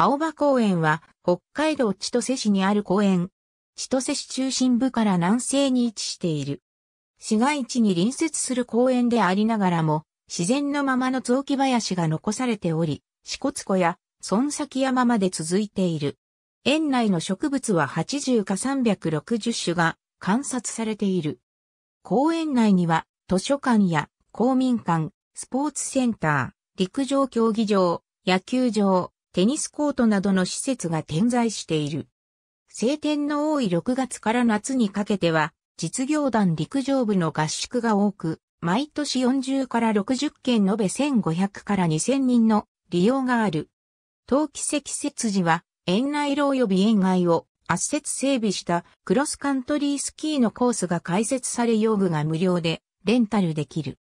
青葉公園は北海道千歳市にある公園。千歳市中心部から南西に位置している。市街地に隣接する公園でありながらも、自然のままの雑木林が残されており、四国湖や孫崎山まで続いている。園内の植物は80か360種が観察されている。公園内には図書館や公民館、スポーツセンター、陸上競技場、野球場、テニスコートなどの施設が点在している。晴天の多い6月から夏にかけては、実業団陸上部の合宿が多く、毎年40から60件延べ1500から2000人の利用がある。冬季積雪時は、園内路及び園外を圧雪整備したクロスカントリースキーのコースが開設され用具が無料でレンタルできる。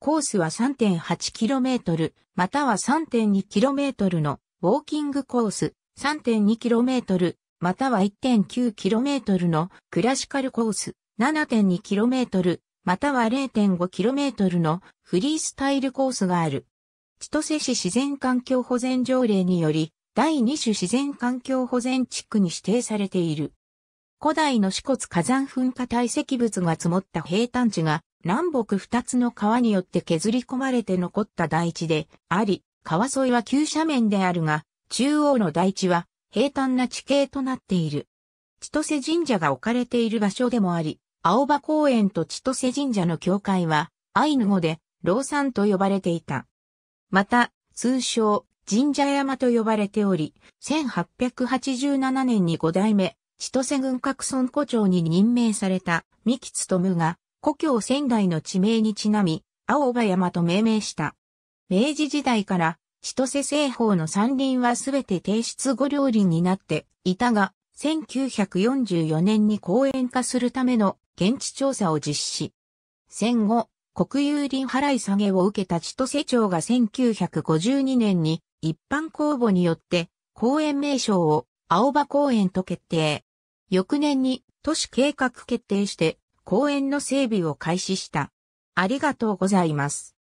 コースは 3.8km または 3.2km のウォーキングコース 3.2km または 1.9km のクラシカルコース 7.2km または 0.5km のフリースタイルコースがある。千歳市自然環境保全条例により第2種自然環境保全地区に指定されている。古代の四骨火山噴火堆積物が積もった平坦地が南北二つの川によって削り込まれて残った大地であり、川沿いは急斜面であるが、中央の大地は平坦な地形となっている。千歳神社が置かれている場所でもあり、青葉公園と千歳神社の境界は、アイヌ語で、老山と呼ばれていた。また、通称、神社山と呼ばれており、1887年に五代目、千歳軍各村古町に任命された、三木務が、故郷仙台の地名にちなみ、青葉山と命名した。明治時代から千歳製法の山林はすべて提出御料林になっていたが、1944年に公園化するための現地調査を実施。戦後、国有林払い下げを受けた千歳町が1952年に一般公募によって公園名称を青葉公園と決定。翌年に都市計画決定して公園の整備を開始した。ありがとうございます。